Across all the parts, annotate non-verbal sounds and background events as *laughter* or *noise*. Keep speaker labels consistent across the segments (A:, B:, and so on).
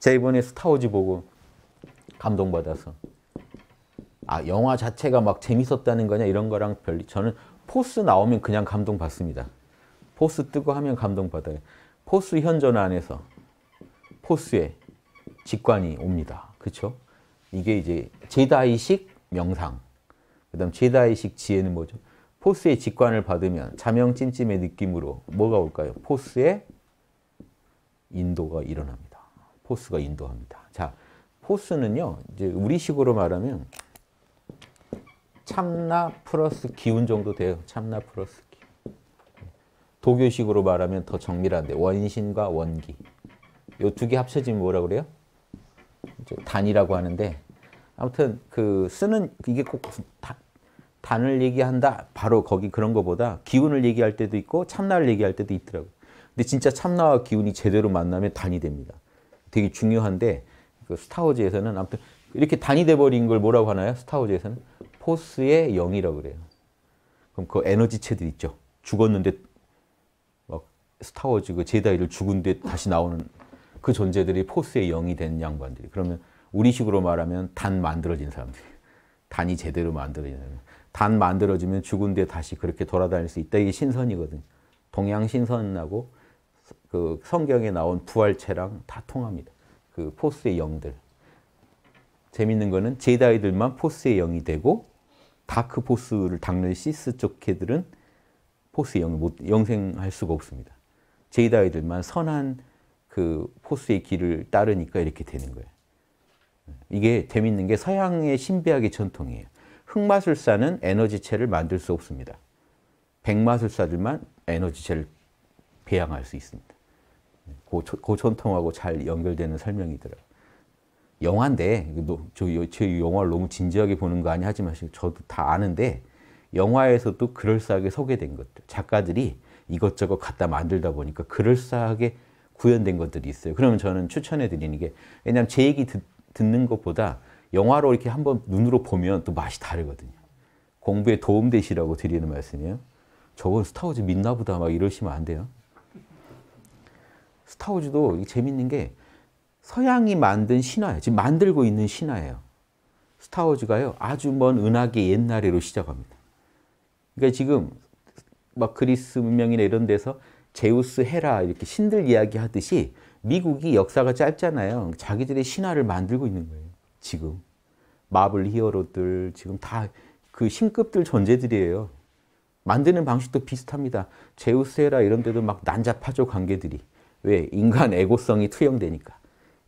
A: 제가 이번에 스타워즈 보고 감동받아서 아 영화 자체가 막 재밌었다는 거냐 이런 거랑 별리 저는 포스 나오면 그냥 감동받습니다. 포스 뜨고 하면 감동받아요. 포스 현존 안에서 포스에 직관이 옵니다. 그렇죠? 이게 이제 제다이식 명상 그다음 제다이식 지혜는 뭐죠? 포스의 직관을 받으면 자명찜찜의 느낌으로 뭐가 올까요? 포스의 인도가 일어납니다. 포스가 인도합니다. 자, 포스는요, 이제 우리식으로 말하면 참나 플러스 기운 정도 돼요. 참나 플러스 기운. 도교식으로 말하면 더 정밀한데 원신과 원기. 요 두 개 합쳐지면 뭐라 그래요? 단이라고 하는데 아무튼 그 쓰는 이게 꼭 다, 단을 얘기한다 바로 거기 그런 거보다 기운을 얘기할 때도 있고 참나를 얘기할 때도 있더라고 근데 진짜 참나와 기운이 제대로 만나면 단이 됩니다. 되게 중요한데 그 스타워즈에서는 아무튼 이렇게 단이 돼버린 걸 뭐라고 하나요? 스타워즈에서는 포스의 0이라고 그래요. 그럼 그 에너지체들 있죠. 죽었는데 막 스타워즈 그 제다이를 죽은 데 다시 나오는 그 존재들이 포스의 0이 된 양반들이. 그러면 우리식으로 말하면 단 만들어진 사람들. 단이 제대로 만들어진 사람들. 단 만들어지면 죽은 데 다시 그렇게 돌아다닐 수 있다. 이게 신선이거든요. 동양 신선하고 그 성경에 나온 부활체랑 다 통합니다. 그 포스의 영들. 재밌는 거는 제다이들만 포스의 영이 되고 다크 포스를 닦는 시스 쪽 캐들은 포스의 영을 못, 영생할 수가 없습니다. 제다이들만 선한 그 포스의 길을 따르니까 이렇게 되는 거예요. 이게 재밌는 게 서양의 신비학의 전통이에요. 흑마술사는 에너지체를 만들 수 없습니다. 백마술사들만 에너지체를 배양할 수 있습니다. 고촌통하고 잘 연결되는 설명이더라고요. 영화인데 저, 저 영화를 너무 진지하게 보는 거 아니 하지 마 저도 다 아는데 영화에서도 그럴싸하게 소개된 것들 작가들이 이것저것 갖다 만들다 보니까 그럴싸하게 구현된 것들이 있어요. 그러면 저는 추천해 드리는 게왜냐면제 얘기 듣, 는 것보다 영화로 이렇게 한번 눈으로 보면 또 맛이 다르거든요. 공부에 도움 되시라고 드리는 말씀이에요. 저건 스타워즈 믿나 보다 막 이러시면 안 돼요. 스타워즈도 재밌는 게 서양이 만든 신화예요. 지금 만들고 있는 신화예요. 스타워즈가요. 아주 먼 은하계 옛날에로 시작합니다. 그러니까 지금 막 그리스 문명이나 이런 데서 제우스, 헤라 이렇게 신들 이야기하듯이 미국이 역사가 짧잖아요. 자기들의 신화를 만들고 있는 거예요. 지금. 마블 히어로들 지금 다 그 신급들 존재들이에요. 만드는 방식도 비슷합니다. 제우스, 헤라 이런 데도 막 난잡하죠, 관계들이. 왜? 인간 에고성이 투영되니까.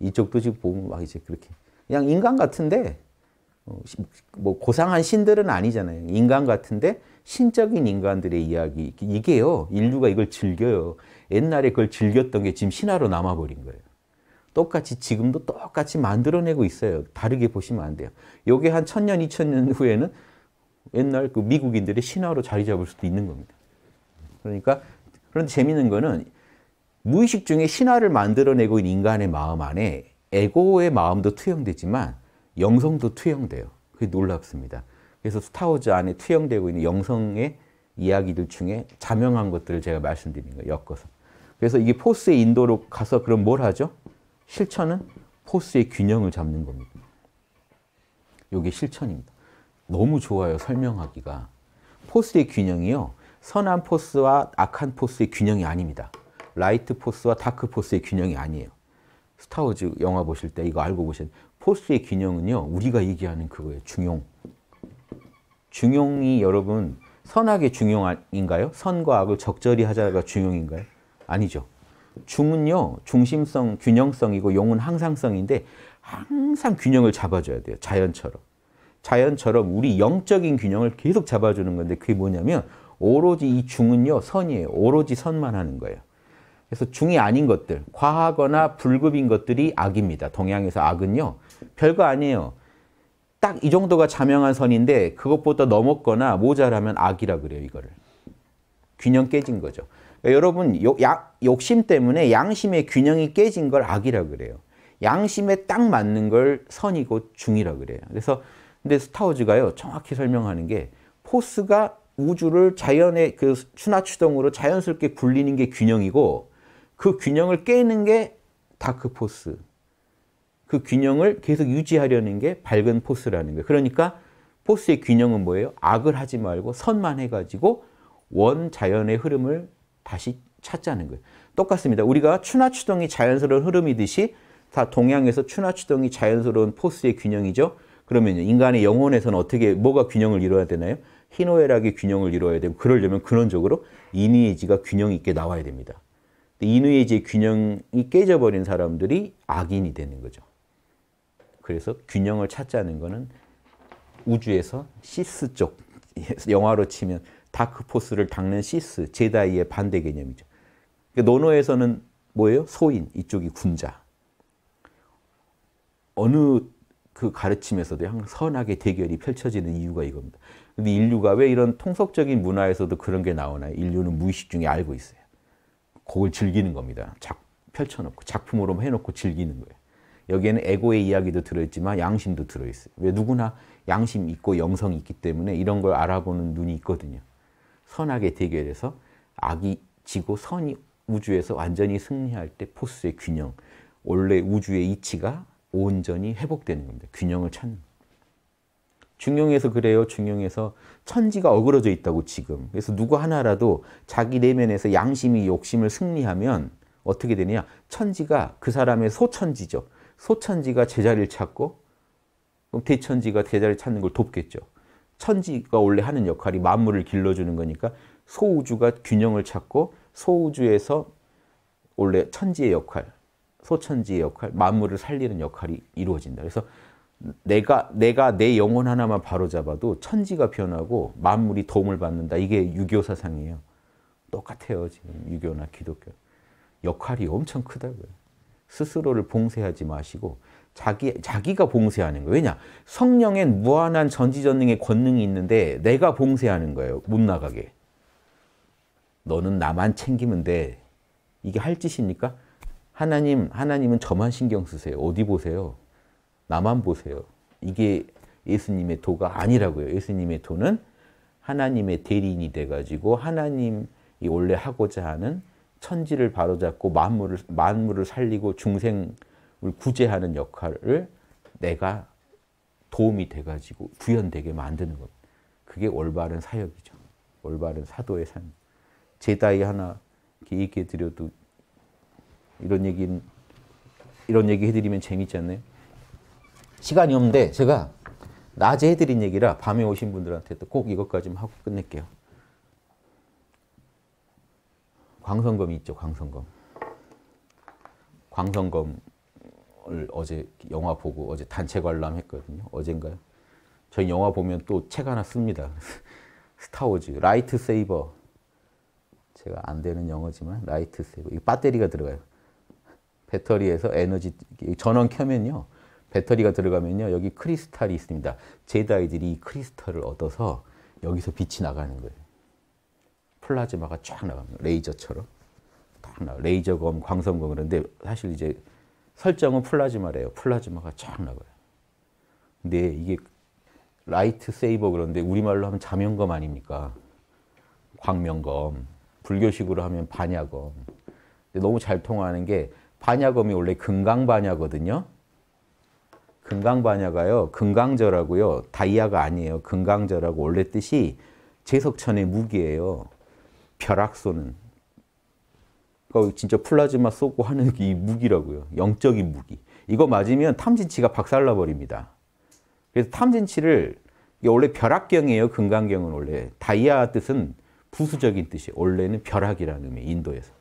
A: 이쪽도 지금 보면 막 이제 그렇게. 그냥 인간 같은데, 어, 뭐 고상한 신들은 아니잖아요. 인간 같은데, 신적인 인간들의 이야기. 이게요, 인류가 이걸 즐겨요. 옛날에 그걸 즐겼던 게 지금 신화로 남아버린 거예요. 똑같이 지금도 똑같이 만들어내고 있어요. 다르게 보시면 안 돼요. 요게 한 천년, 이천년 후에는 옛날 그 미국인들의 신화로 자리 잡을 수도 있는 겁니다. 그러니까 그런데 재미있는 거는 무의식 중에 신화를 만들어내고 있는 인간의 마음 안에 에고의 마음도 투영되지만 영성도 투영돼요. 그게 놀랍습니다. 그래서 스타워즈 안에 투영되고 있는 영성의 이야기들 중에 자명한 것들을 제가 말씀드린 거예요. 엮어서. 그래서 이게 포스의 인도로 가서 그럼 뭘 하죠? 실천은 포스의 균형을 잡는 겁니다. 이게 실천입니다. 너무 좋아요. 설명하기가. 포스의 균형이요. 선한 포스와 악한 포스의 균형이 아닙니다. 라이트 포스와 다크 포스의 균형이 아니에요. 스타워즈 영화 보실 때 이거 알고 보신 포스의 균형은요. 우리가 얘기하는 그거예요. 중용. 중용이 여러분 선악의 중용인가요? 선과 악을 적절히 하자가 중용인가요? 아니죠. 중은요. 중심성, 균형성이고 용은 항상성인데 항상 균형을 잡아줘야 돼요. 자연처럼. 자연처럼 우리 영적인 균형을 계속 잡아주는 건데 그게 뭐냐면 오로지 이 중은요. 선이에요. 오로지 선만 하는 거예요. 그래서 중이 아닌 것들, 과하거나 불급인 것들이 악입니다. 동양에서 악은요. 별거 아니에요. 딱 이 정도가 자명한 선인데 그것보다 넘었거나 모자라면 악이라 그래요. 이거를. 균형 깨진 거죠. 그러니까 여러분 욕, 야, 욕심 때문에 양심의 균형이 깨진 걸 악이라 그래요. 양심에 딱 맞는 걸 선이고 중이라 그래요. 그래서 근데 스타워즈가요. 정확히 설명하는 게 포스가 우주를 자연의 그 추나 추동으로 자연스럽게 굴리는 게 균형이고 그 균형을 깨는 게 다크 포스. 그 균형을 계속 유지하려는 게 밝은 포스라는 거예요. 그러니까 포스의 균형은 뭐예요? 악을 하지 말고 선만 해가지고 원 자연의 흐름을 다시 찾자는 거예요. 똑같습니다. 우리가 추나추동이 자연스러운 흐름이듯이 다 동양에서 추나추동이 자연스러운 포스의 균형이죠. 그러면 인간의 영혼에서는 어떻게 뭐가 균형을 이루어야 되나요? 희노애락의 균형을 이루어야 되고 그러려면 근원적으로 이니에지가 균형 있게 나와야 됩니다. 인후의 이제 균형이 깨져버린 사람들이 악인이 되는 거죠. 그래서 균형을 찾자는 거는 우주에서 시스 쪽, *laughs* 영화로 치면 다크포스를 닦는 시스, 제다이의 반대 개념이죠. 그러니까 노노에서는 뭐예요? 소인, 이쪽이 군자. 어느 그 가르침에서도 항상 선악의 대결이 펼쳐지는 이유가 이겁니다. 근데 인류가 왜 이런 통속적인 문화에서도 그런 게 나오나요? 인류는 무의식 중에 알고 있어요. 곡을 즐기는 겁니다. 작, 펼쳐놓고 작품으로 해놓고 즐기는 거예요. 여기에는 에고의 이야기도 들어있지만 양심도 들어있어요. 왜 누구나 양심 있고 영성이 있기 때문에 이런 걸 알아보는 눈이 있거든요. 선악의 대결에서 악이 지고 선이 우주에서 완전히 승리할 때 포스의 균형, 원래 우주의 이치가 온전히 회복되는 겁니다. 균형을 찾는 중용에서 그래요. 중용에서 천지가 어그러져 있다고 지금. 그래서 누구 하나라도 자기 내면에서 양심이 욕심을 승리하면 어떻게 되냐 천지가 그 사람의 소천지죠. 소천지가 제자리를 찾고 그럼 대천지가 제자리를 찾는 걸 돕겠죠. 천지가 원래 하는 역할이 만물을 길러주는 거니까 소우주가 균형을 찾고 소우주에서 원래 천지의 역할, 소천지의 역할, 만물을 살리는 역할이 이루어진다. 그래서 내가 내가 내 영혼 하나만 바로잡아도 천지가 변하고 만물이 도움을 받는다. 이게 유교 사상이에요. 똑같아요. 지금 유교나 기독교. 역할이 엄청 크다고요. 스스로를 봉쇄하지 마시고 자기, 자기가 봉쇄하는 거예요. 왜냐? 성령엔 무한한 전지전능의 권능이 있는데 내가 봉쇄하는 거예요. 못 나가게. 너는 나만 챙기면 돼. 이게 할 짓입니까? 하나님, 하나님은 저만 신경 쓰세요. 어디 보세요? 나만 보세요. 이게 예수님의 도가 아니라고요. 예수님의 도는 하나님의 대리인이 돼가지고 하나님이 원래 하고자 하는 천지를 바로잡고 만물을, 만물을 살리고 중생을 구제하는 역할을 내가 도움이 돼가지고 구현되게 만드는 겁 그게 올바른 사역이죠. 올바른 사도의 삶. 제다이 하나 얘기해 드려도 이런 얘기 이런 얘기 해드리면 재밌지 않나요? 시간이 없는데 제가 낮에 해드린 얘기라 밤에 오신 분들한테 꼭 이것까지 만 하고 끝낼게요. 광선검이 있죠, 광선검. 광선검을 어제 영화 보고 어제 단체 관람했거든요. 어젠가요? 저희 영화 보면 또 책 하나 씁니다. *laughs* 스타워즈, 라이트 세이버. 제가 안 되는 영어지만 라이트 세이버. 이 배터리가 들어가요. 배터리에서 에너지 전원 켜면요. 배터리가 들어가면요. 여기 크리스탈이 있습니다. 제다이들이 이 크리스탈을 얻어서 여기서 빛이 나가는 거예요. 플라즈마가 쫙 나갑니다. 레이저처럼. 딱 나. 레이저검, 광선검 그런데 사실 이제 설정은 플라즈마래요. 플라즈마가 쫙 나가요. 근데 이게 라이트 세이버 그런데 우리말로 하면 자명검 아닙니까? 광명검. 불교식으로 하면 반야검. 너무 잘 통하는 게 반야검이 원래 금강반야거든요. 금강반야가요. 금강저라고요. 다이아가 아니에요. 금강저라고 원래 뜻이 제석천의 무기예요. 벼락 쏘는. 그러니까 진짜 플라즈마 쏘고 하는 이 무기라고요. 영적인 무기. 이거 맞으면 탐진치가 박살나 버립니다. 그래서 탐진치를 원래 벼락경이에요. 금강경은 원래 다이아 뜻은 부수적인 뜻이 에요 원래는 벼락이라는 의미 인도에서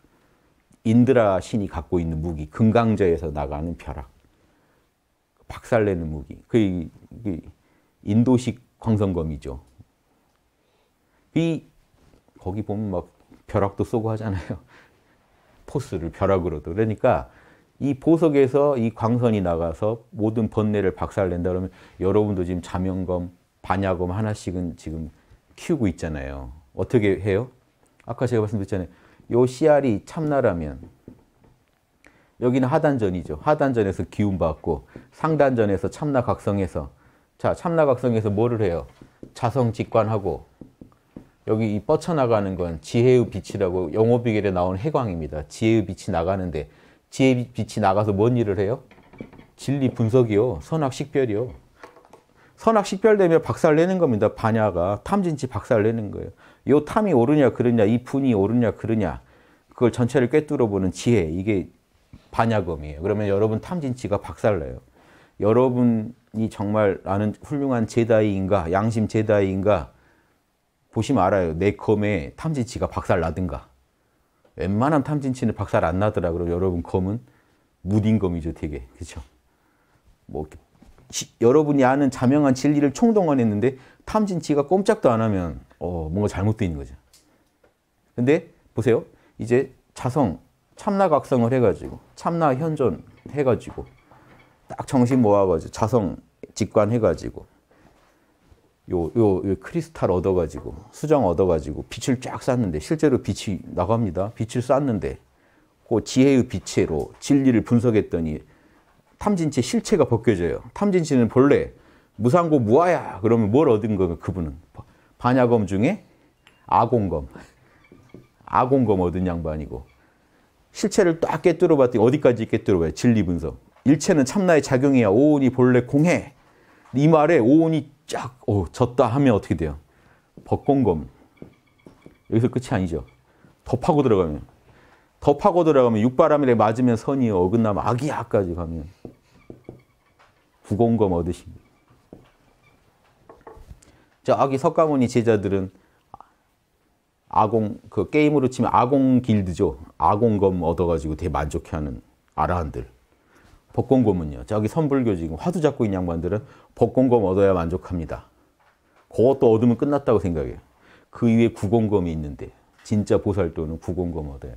A: 인드라 신이 갖고 있는 무기 금강저에서 나가는 벼락. 박살내는 무기. 그, 그 인도식 광선검이죠. 이 거기 보면 막 벼락도 쏘고 하잖아요. *laughs* 포스를 벼락으로도. 그러니까 이 보석에서 이 광선이 나가서 모든 번뇌를 박살낸다 그러면 여러분도 지금 자명검, 반야검 하나씩은 지금 키우고 있잖아요. 어떻게 해요? 아까 제가 말씀드렸잖아요. 요 씨알이 참나라면 여기는 하단전이죠. 하단전에서 기운받고 상단전에서 참나각성해서자 참나각성에서 뭐를 해요? 자성직관하고 여기 이 뻗쳐나가는 건 지혜의 빛이라고 영어비결에 나온 해광입니다. 지혜의 빛이 나가는데 지혜의 빛이 나가서 뭔 일을 해요? 진리 분석이요. 선악식별이요. 선악식별되면 박살내는 겁니다. 반야가 탐진치 박살내는 거예요. 요 탐이 오르냐 그러냐 이 분이 오르냐 그러냐 그걸 전체를 꿰뚫어보는 지혜 이게 반야검이에요. 그러면 여러분 탐진치가 박살나요. 여러분이 정말 나는 훌륭한 제다이인가 양심 제다이인가 보시면 알아요. 내 검에 탐진치가 박살나든가. 웬만한 탐진치는 박살 안 나더라. 그럼 여러분 검은 무딘 검이죠, 되게. 그렇죠? 뭐 지, 여러분이 아는 자명한 진리를 총동원했는데 탐진치가 꼼짝도 안 하면 어, 뭔가 잘못돼 있는 거죠. 근데 보세요. 이제 자성 참나각성을 해가지고 참나 현존 해가지고 딱 정신 모아가지고 자성 직관해가지고 요, 요, 요 크리스탈 얻어가지고 수정 얻어가지고 빛을 쫙 쐈는데 실제로 빛이 나갑니다. 빛을 쐈는데 그 지혜의 빛으로 진리를 분석했더니 탐진치 실체가 벗겨져요. 탐진치는 본래 무상고 무아야 그러면 뭘 얻은 거예요 그분은 반야검 중에 아공검 아공검 얻은 양반이고 실체를 딱 깨뜨려 봤더니 어디까지 깨뜨려 봐요? 진리 분석. 일체는 참나의 작용이야. 오온이 본래 공해. 이 말에 오온이 쫙 오, 어, 졌다 하면 어떻게 돼요? 법공검. 여기서 끝이 아니죠. 더 파고 들어가면. 더 파고 들어가면 육바람에 맞으면 선이 어긋나면 악이야까지 가면. 구공검 얻으십니다. 저 악이 석가모니 제자들은 아공 그 게임으로 치면 아공 길드죠. 아공검 얻어가지고 되게 만족해하는 아라한들. 법공검은요. 저기 선불교 지금 화두 잡고 있는 양반들은 법공검 얻어야 만족합니다. 그것도 얻으면 끝났다고 생각해요. 그 위에 구공검이 있는데 진짜 보살도는 구공검 얻어야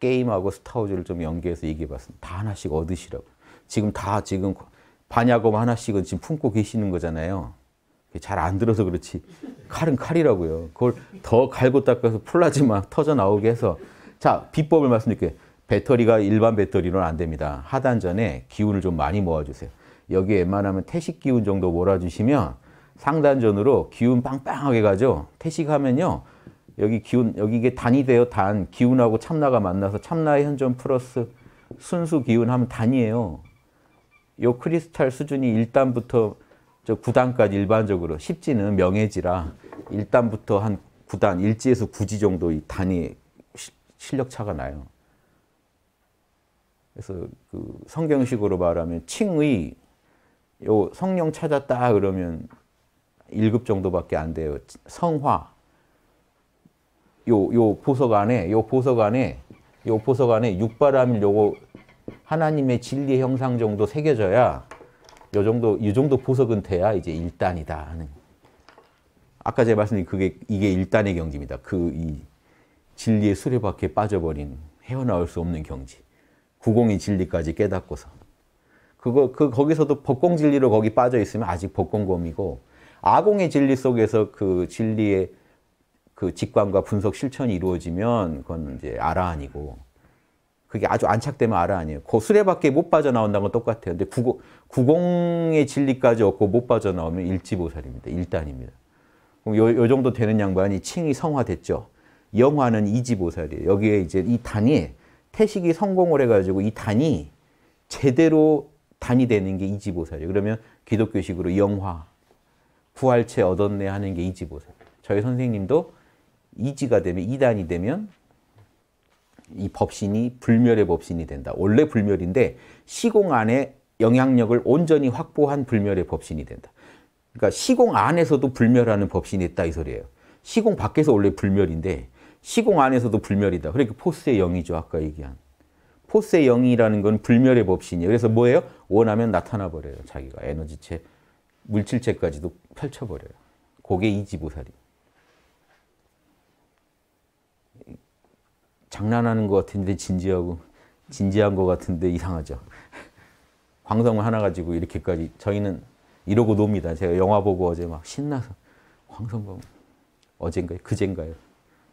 A: 게임하고 스타워즈를 좀 연계해서 얘기해봤습니다. 다 하나씩 얻으시라고. 지금 다 지금 반야검 하나씩은 지금 품고 계시는 거잖아요. 잘안 들어서 그렇지 칼은 칼이라고요. 그걸 더 갈고 닦아서 플라즈마 터져 나오게 해서 자 비법을 말씀드릴게요. 배터리가 일반 배터리로는 안 됩니다. 하단전에 기운을 좀 많이 모아주세요. 여기 웬만하면 태식 기운 정도 몰아주시면 상단전으로 기운 빵빵하게 가죠. 태식하면요. 여기 기운, 여기 이게 단이 돼요. 단. 기운하고 참나가 만나서 참나의 현존 플러스 순수 기운 하면 단이에요. 요 크리스탈 수준이 1단부터 저 9단까지 일반적으로 십지는 명예지라 1단부터 한 9단, 일지에서 9지 정도 이 단위 실력 차가 나요. 그래서 그 성경식으로 말하면 칭의 요 성령 찾았다 그러면 1급 정도밖에 안 돼요. 성화 요요 보석 안에 요 보석 안에 요 보석 안에 육바람 요거 하나님의 진리 형상 정도 새겨져야 요 정도 요 정도 보석은 돼야 이제 1단이다 하는 아까 제가 말씀드린 그게 이게 1단의 경지입니다. 그 이 진리의 수레밖에 빠져버린 헤어나올 수 없는 경지. 구공의 진리까지 깨닫고서 그거 그 거기서도 법공 진리로 거기 빠져 있으면 아직 법공검이고 아공의 진리 속에서 그 진리의 그 직관과 분석 실천이 이루어지면 그건 이제 아라한이고 그게 아주 안착되면 알아 아니에요. 그 수레밖에 못 빠져나온다는 건 똑같아요. 근데 구공, 구공의 진리까지 얻고 못 빠져나오면 일지보살입니다. 일단입니다. 그럼 요, 요 정도 되는 양반이 칭이 성화됐죠. 영화는 이지보살이에요. 여기에 이제 이 단이 태식이 성공을 해가지고 이 단이 제대로 단이 되는 게 이지보살이에요. 그러면 기독교식으로 영화, 구할체 얻었네 하는 게 이지보살. 저희 선생님도 이지가 되면 이단이 되면 이 법신이 불멸의 법신이 된다. 원래 불멸인데 시공 안에 영향력을 온전히 확보한 불멸의 법신이 된다. 그러니까 시공 안에서도 불멸하는 법신이 있다 이 소리예요. 시공 밖에서 원래 불멸인데 시공 안에서도 불멸이다. 그러니까 포스의 영이죠. 아까 얘기한. 포스의 영이라는 건 불멸의 법신이에요. 그래서 뭐예요? 원하면 나타나버려요. 자기가 에너지체, 물질체까지도 펼쳐버려요. 그게 이지보살이 장난하는 것 같은데 진지하고 진지한 것 같은데 이상하죠. 광성을 *laughs* 하나 가지고 이렇게까지 저희는 이러고 놉니다. 제가 영화 보고 어제 막 신나서 광성 보 어젠가요? 그젠가요?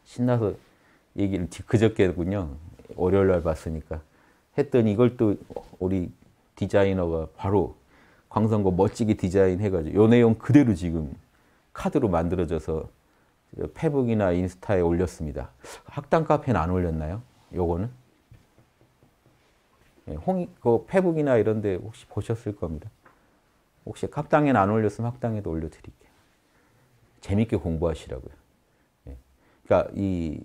A: 신나서 얘기를 그저께군요. 월요일 날 봤으니까 했더니 이걸 또 우리 디자이너가 바로 광선거 멋지게 디자인해가지고 요 내용 그대로 지금 카드로 만들어져서 그 페북이나 인스타에 올렸습니다. 학당 카페는 안 올렸나요? 요거는? 예, 홍, 그 페북이나 이런 데 혹시 보셨을 겁니다. 혹시 학당에는 안 올렸으면 학당에도 올려드릴게요. 재밌게 공부하시라고요. 예. 그러니까 이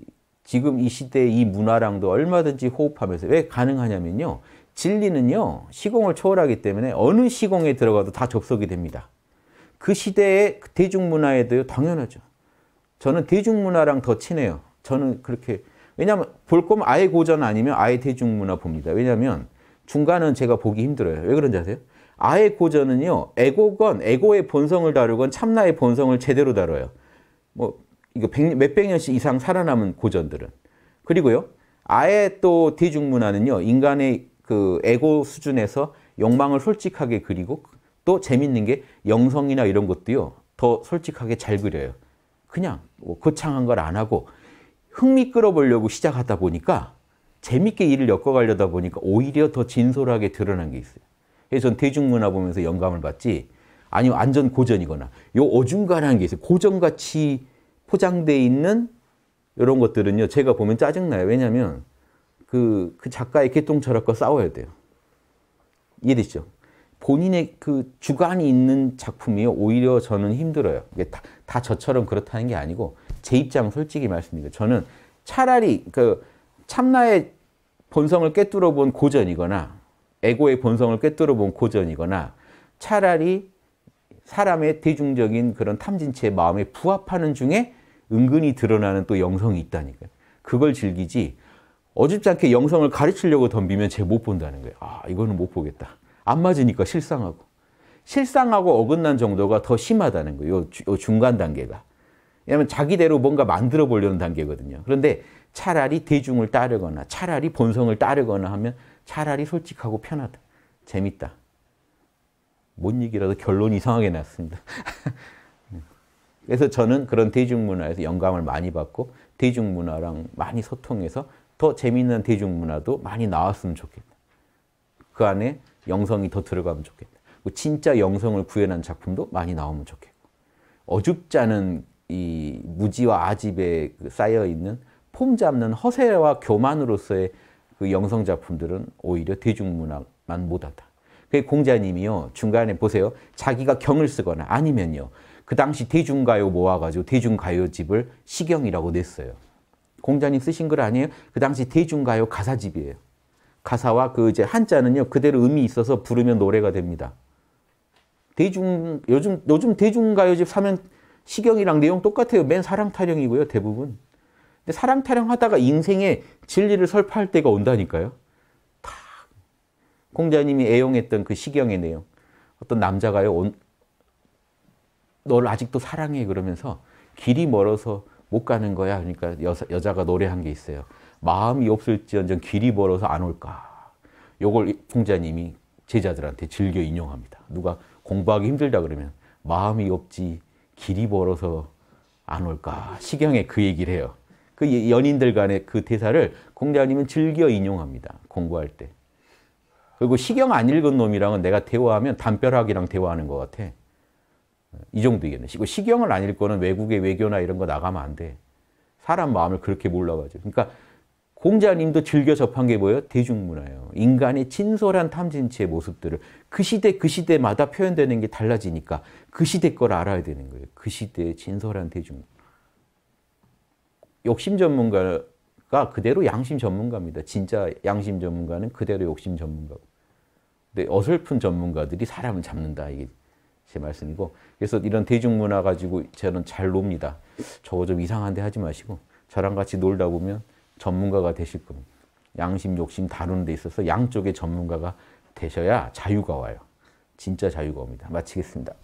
A: 지금 이 시대의 이 문화랑도 얼마든지 호흡하면서 왜 가능하냐면요. 진리는요. 시공을 초월하기 때문에 어느 시공에 들어가도 다 접속이 됩니다. 그 시대의 대중문화에도 당연하죠. 저는 대중문화랑 더 친해요. 저는 그렇게 왜냐하면 볼 거면 아예 고전 아니면 아예 대중문화 봅니다. 왜냐하면 중간은 제가 보기 힘들어요. 왜 그런지 아세요? 아예 고전은요. 에고건 에고의 본성을 다루건 참나의 본성을 제대로 다뤄요. 뭐 이거 몇백 년씩 이상 살아남은 고전들은. 그리고요. 아예 또 대중문화는요. 인간의 그 에고 수준에서 욕망을 솔직하게 그리고 또 재밌는 게 영성이나 이런 것도요. 더 솔직하게 잘 그려요. 그냥 뭐 거창한 걸 안 하고 흥미 끌어보려고 시작하다 보니까 재밌게 일을 엮어가려다 보니까 오히려 더 진솔하게 드러난 게 있어요. 그래서 전 대중문화 보면서 영감을 받지 아니면 완전 고전이거나 요 어중간한 게 있어요. 고전같이 포장돼 있는 이런 것들은요. 제가 보면 짜증나요. 왜냐하면 그, 그 작가의 개통 철학과 싸워야 돼요. 이해되시죠? 본인의 그 주관이 있는 작품이 오히려 저는 힘들어요. 다 저처럼 그렇다는 게 아니고 제 입장은 솔직히 말씀드리면 저는 차라리 그 참나의 본성을 깨뚫어본 고전이거나 에고의 본성을 깨뚫어본 고전이거나 차라리 사람의 대중적인 그런 탐진체의 마음에 부합하는 중에 은근히 드러나는 또 영성이 있다니까요. 그걸 즐기지 어줍지 않게 영성을 가르치려고 덤비면 제 못 본다는 거예요. 아 이거는 못 보겠다. 안 맞으니까 실상하고. 실상하고 어긋난 정도가 더 심하다는 거예요. 요 중간 단계가. 왜냐하면 자기대로 뭔가 만들어 보려는 단계거든요. 그런데 차라리 대중을 따르거나 차라리 본성을 따르거나 하면 차라리 솔직하고 편하다. 재밌다. 뭔 얘기라도 결론 이상하게 났습니다. *laughs* 그래서 저는 그런 대중문화에서 영감을 많이 받고 대중문화랑 많이 소통해서 더 재미있는 대중문화도 많이 나왔으면 좋겠다. 그 안에 영성이 더 들어가면 좋겠다. 뭐 진짜 영성을 구현한 작품도 많이 나오면 좋겠고 어줍지 않은 이 무지와 아집에 그 쌓여 있는 폼 잡는 허세와 교만으로서의 그 영성 작품들은 오히려 대중문화만 못하다. 그 공자님이요 중간에 보세요 자기가 경을 쓰거나 아니면요 그 당시 대중가요 모아가지고 대중가요집을 시경이라고 냈어요. 공자님 쓰신 글 아니에요? 그 당시 대중가요 가사집이에요. 가사와 그 이제 한자는요 그대로 의미 있어서 부르면 노래가 됩니다. 대중 요즘 요즘 대중가요집 사면 시경이랑 내용 똑같아요. 맨 사랑 타령이고요, 대부분. 근데 사랑 타령하다가 인생의 진리를 설파할 때가 온다니까요. 탁 공자님이 애용했던 그 시경의 내용. 어떤 남자가요, 온, 너를 아직도 사랑해 그러면서 길이 멀어서 못 가는 거야. 그러니까 여 여자가 노래한 게 있어요. 마음이 없을지언정 길이 멀어서 안 올까. 요걸 공자님이 제자들한테 즐겨 인용합니다. 누가 공부하기 힘들다 그러면 마음이 없지 길이 벌어서 안 올까 시경에 그 얘기를 해요. 그 연인들 간의 그 대사를 공자님은 즐겨 인용합니다. 공부할 때. 그리고 시경 안 읽은 놈이랑은 내가 대화하면 담벼락이랑 대화하는 것 같아. 이 정도 얘기는. 시경을 안 읽고는 외국의 외교나 이런 거 나가면 안 돼. 사람 마음을 그렇게 몰라가지고. 그러니까 공자님도 즐겨 접한 게 뭐예요? 대중문화예요. 인간의 진솔한 탐진치의 모습들을 그 시대 그 시대마다 표현되는 게 달라지니까 그 시대 걸 알아야 되는 거예요. 그 시대의 진솔한 대중. 욕심 전문가가 그대로 양심 전문가입니다. 진짜 양심 전문가는 그대로 욕심 전문가고. 근데 어설픈 전문가들이 사람을 잡는다 이게 제 말씀이고. 그래서 이런 대중문화 가지고 저는 잘 놉니다. 저거 좀 이상한데 하지 마시고 저랑 같이 놀다 보면 전문가가 되실 겁니다. 양심, 욕심 다루는 데 있어서 양쪽의 전문가가 되셔야 자유가 와요. 진짜 자유가 옵니다. 마치겠습니다.